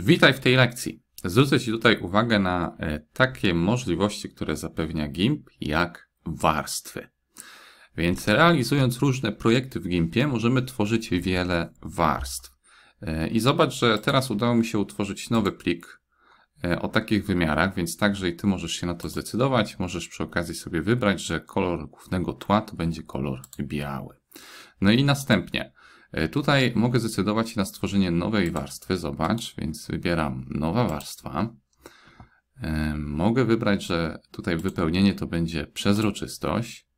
Witaj w tej lekcji. Zwrócę Ci tutaj uwagę na e, takie możliwości, które zapewnia GIMP, jak warstwy. Więc realizując różne projekty w GIMPie, możemy tworzyć wiele warstw. E, I zobacz, że teraz udało mi się utworzyć nowy plik e, o takich wymiarach, więc także i Ty możesz się na to zdecydować. Możesz przy okazji sobie wybrać, że kolor głównego tła to będzie kolor biały. No i następnie E, tutaj mogę zdecydować się na stworzenie nowej warstwy. Zobacz, więc wybieram nowa warstwa. E, mogę wybrać, że tutaj wypełnienie to będzie przezroczystość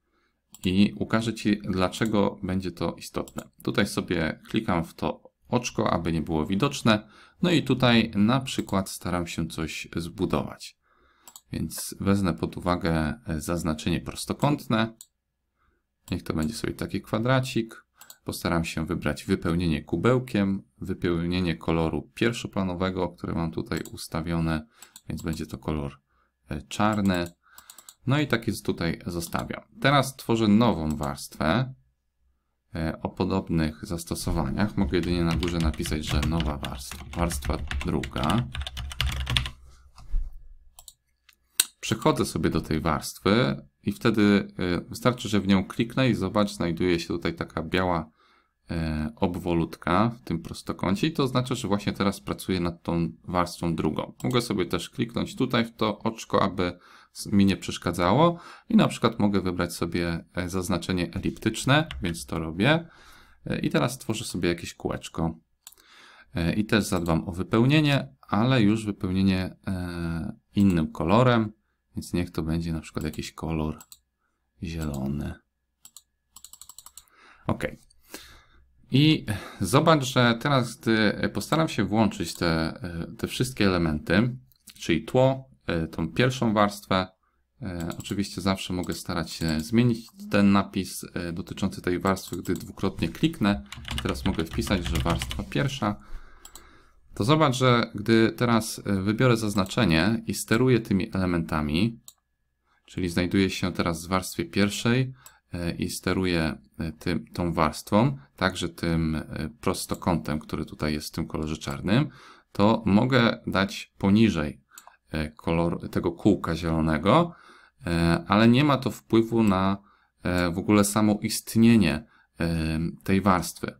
i ukażę Ci, dlaczego będzie to istotne. Tutaj sobie klikam w to oczko, aby nie było widoczne. No i tutaj na przykład staram się coś zbudować. Więc wezmę pod uwagę e, zaznaczenie prostokątne. Niech to będzie sobie taki kwadracik postaram się wybrać wypełnienie kubełkiem, wypełnienie koloru pierwszoplanowego, które mam tutaj ustawione, więc będzie to kolor e, czarny. No i tak jest tutaj zostawiam. Teraz tworzę nową warstwę e, o podobnych zastosowaniach. Mogę jedynie na górze napisać, że nowa warstwa. Warstwa druga. Przechodzę sobie do tej warstwy i wtedy e, wystarczy, że w nią kliknę i zobacz, znajduje się tutaj taka biała e, obwolutka w tym prostokącie i to oznacza, że właśnie teraz pracuję nad tą warstwą drugą. Mogę sobie też kliknąć tutaj w to oczko, aby mi nie przeszkadzało i na przykład mogę wybrać sobie e, zaznaczenie eliptyczne, więc to robię i teraz stworzę sobie jakieś kółeczko i też zadbam o wypełnienie, ale już wypełnienie innym kolorem, więc niech to będzie na przykład jakiś kolor zielony. Ok. I zobacz, że teraz gdy postaram się włączyć te, e, te wszystkie elementy, czyli tło, e, tą pierwszą warstwę, e, Oczywiście zawsze mogę starać się zmienić ten napis dotyczący tej warstwy, gdy dwukrotnie kliknę. Teraz mogę wpisać, że warstwa pierwsza to zobacz, że gdy teraz e, wybiorę zaznaczenie i steruję tymi elementami, czyli znajduje się teraz w warstwie pierwszej e, i steruję e, tym, tą warstwą, także tym prostokątem, który tutaj jest w tym kolorze czarnym, to mogę dać poniżej kolor, tego kółka zielonego, ale nie ma to wpływu na w ogóle samo istnienie tej warstwy.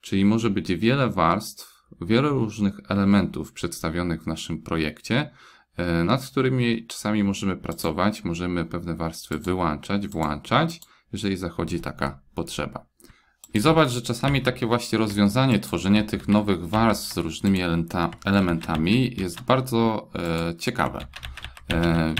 Czyli może być wiele warstw, wiele różnych elementów przedstawionych w naszym projekcie, e, nad którymi czasami możemy pracować, możemy pewne warstwy wyłączać, włączać, jeżeli zachodzi taka potrzeba. I zobacz, że czasami takie właśnie rozwiązanie, tworzenie tych nowych warstw z różnymi elementami jest bardzo e, ciekawe. E,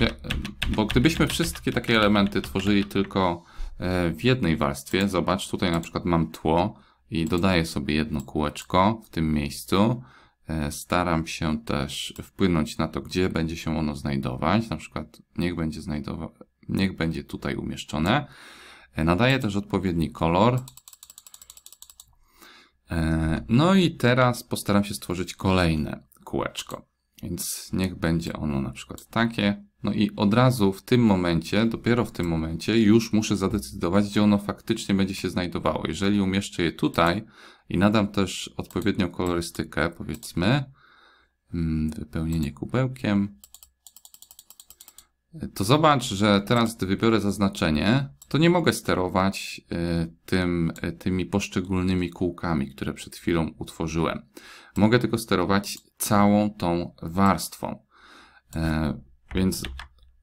bo gdybyśmy wszystkie takie elementy tworzyli tylko e, w jednej warstwie, zobacz, tutaj na przykład mam tło, i dodaję sobie jedno kółeczko w tym miejscu. E, staram się też wpłynąć na to, gdzie będzie się ono znajdować. Na przykład niech będzie, znajdowa niech będzie tutaj umieszczone. E, nadaję też odpowiedni kolor. E, no i teraz postaram się stworzyć kolejne kółeczko. Więc niech będzie ono na przykład takie. No i od razu w tym momencie, dopiero w tym momencie, już muszę zadecydować, gdzie ono faktycznie będzie się znajdowało. Jeżeli umieszczę je tutaj i nadam też odpowiednią kolorystykę, powiedzmy, mm, wypełnienie kubełkiem, to zobacz, że teraz gdy wybiorę zaznaczenie, to nie mogę sterować y, tym, y, tymi poszczególnymi kółkami, które przed chwilą utworzyłem. Mogę tylko sterować całą tą warstwą. E, więc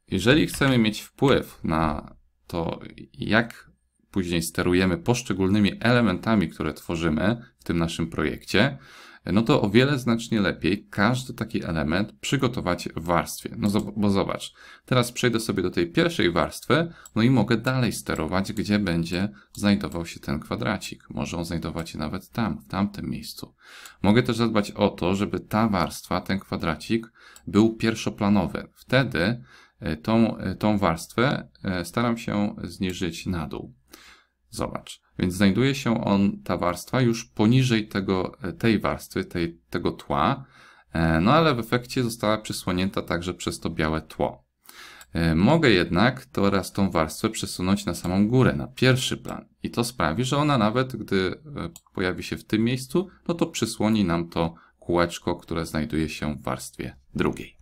jeżeli chcemy mieć wpływ na to, jak później sterujemy poszczególnymi elementami, które tworzymy w tym naszym projekcie, no to o wiele znacznie lepiej każdy taki element przygotować w warstwie. No bo zobacz, teraz przejdę sobie do tej pierwszej warstwy, no i mogę dalej sterować, gdzie będzie znajdował się ten kwadracik. Może on znajdować się nawet tam, w tamtym miejscu. Mogę też zadbać o to, żeby ta warstwa, ten kwadracik był pierwszoplanowy. Wtedy e, tą, e, tą warstwę e, staram się zniżyć na dół. Zobacz. Więc znajduje się on, ta warstwa, już poniżej tego, e, tej warstwy, tej, tego tła, e, no ale w efekcie została przysłonięta także przez to białe tło. E, mogę jednak teraz tą warstwę przesunąć na samą górę, na pierwszy plan. I to sprawi, że ona nawet, gdy pojawi się w tym miejscu, no to przysłoni nam to kółeczko, które znajduje się w warstwie drugiej.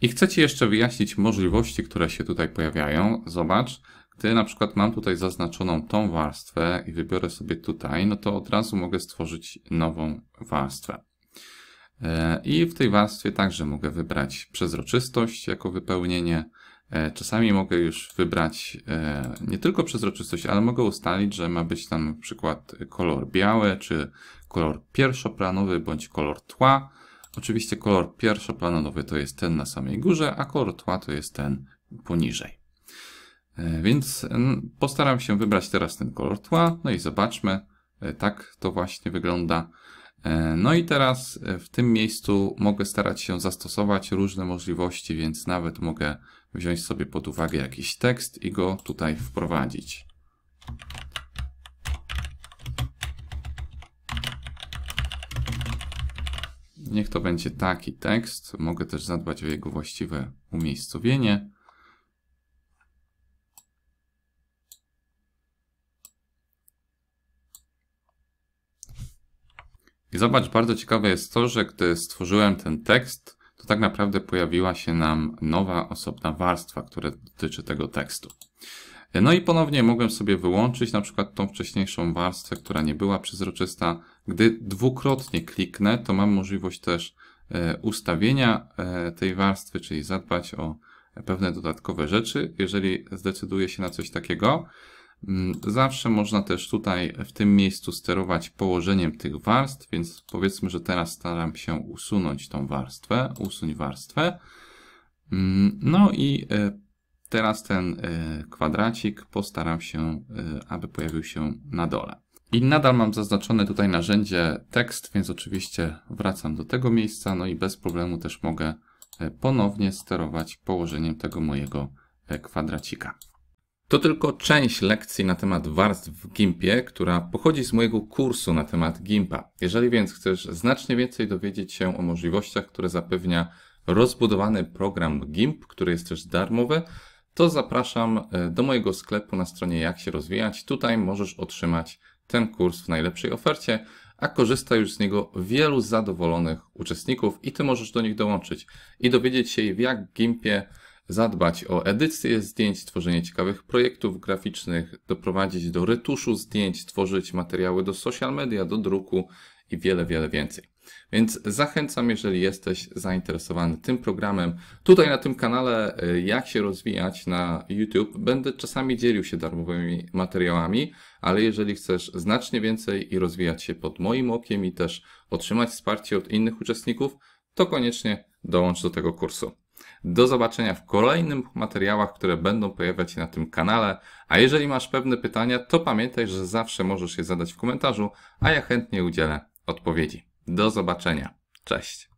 I chcę Ci jeszcze wyjaśnić możliwości, które się tutaj pojawiają. Zobacz, gdy na przykład mam tutaj zaznaczoną tą warstwę i wybiorę sobie tutaj, no to od razu mogę stworzyć nową warstwę. E, I w tej warstwie także mogę wybrać przezroczystość jako wypełnienie. E, czasami mogę już wybrać e, nie tylko przezroczystość, ale mogę ustalić, że ma być tam na przykład kolor biały, czy kolor pierwszoplanowy, bądź kolor tła. Oczywiście kolor pierwszoplanowy to jest ten na samej górze, a kolor tła to jest ten poniżej. E, więc mm, postaram się wybrać teraz ten kolor tła. No i zobaczmy. E, tak to właśnie wygląda. E, no i teraz w tym miejscu mogę starać się zastosować różne możliwości, więc nawet mogę wziąć sobie pod uwagę jakiś tekst i go tutaj wprowadzić. Niech to będzie taki tekst. Mogę też zadbać o jego właściwe umiejscowienie. I zobacz, bardzo ciekawe jest to, że gdy stworzyłem ten tekst, to tak naprawdę pojawiła się nam nowa, osobna warstwa, która dotyczy tego tekstu. No i ponownie mogłem sobie wyłączyć na przykład tą wcześniejszą warstwę, która nie była przezroczysta. Gdy dwukrotnie kliknę, to mam możliwość też e, ustawienia e, tej warstwy, czyli zadbać o pewne dodatkowe rzeczy, jeżeli zdecyduję się na coś takiego. Mm, zawsze można też tutaj w tym miejscu sterować położeniem tych warstw, więc powiedzmy, że teraz staram się usunąć tą warstwę, usuń warstwę. Mm, no i e, teraz ten e, kwadracik postaram się, e, aby pojawił się na dole. I nadal mam zaznaczone tutaj narzędzie tekst, więc oczywiście wracam do tego miejsca, no i bez problemu też mogę ponownie sterować położeniem tego mojego kwadracika. To tylko część lekcji na temat warstw w GIMPie, która pochodzi z mojego kursu na temat GIMPa. Jeżeli więc chcesz znacznie więcej dowiedzieć się o możliwościach, które zapewnia rozbudowany program GIMP, który jest też darmowy, to zapraszam e, do mojego sklepu na stronie Jak się rozwijać. Tutaj możesz otrzymać ten kurs w najlepszej ofercie, a korzysta już z niego wielu zadowolonych uczestników i ty możesz do nich dołączyć i dowiedzieć się, w jak GIMPie zadbać o edycję zdjęć, tworzenie ciekawych projektów graficznych, doprowadzić do retuszu zdjęć, tworzyć materiały do social media, do druku i wiele, wiele więcej. Więc zachęcam, jeżeli jesteś zainteresowany tym programem. Tutaj na tym kanale y, Jak się rozwijać na YouTube będę czasami dzielił się darmowymi materiałami, ale jeżeli chcesz znacznie więcej i rozwijać się pod moim okiem i też otrzymać wsparcie od innych uczestników, to koniecznie dołącz do tego kursu. Do zobaczenia w kolejnych materiałach, które będą pojawiać się na tym kanale. A jeżeli masz pewne pytania, to pamiętaj, że zawsze możesz je zadać w komentarzu, a ja chętnie udzielę odpowiedzi. Do zobaczenia. Cześć.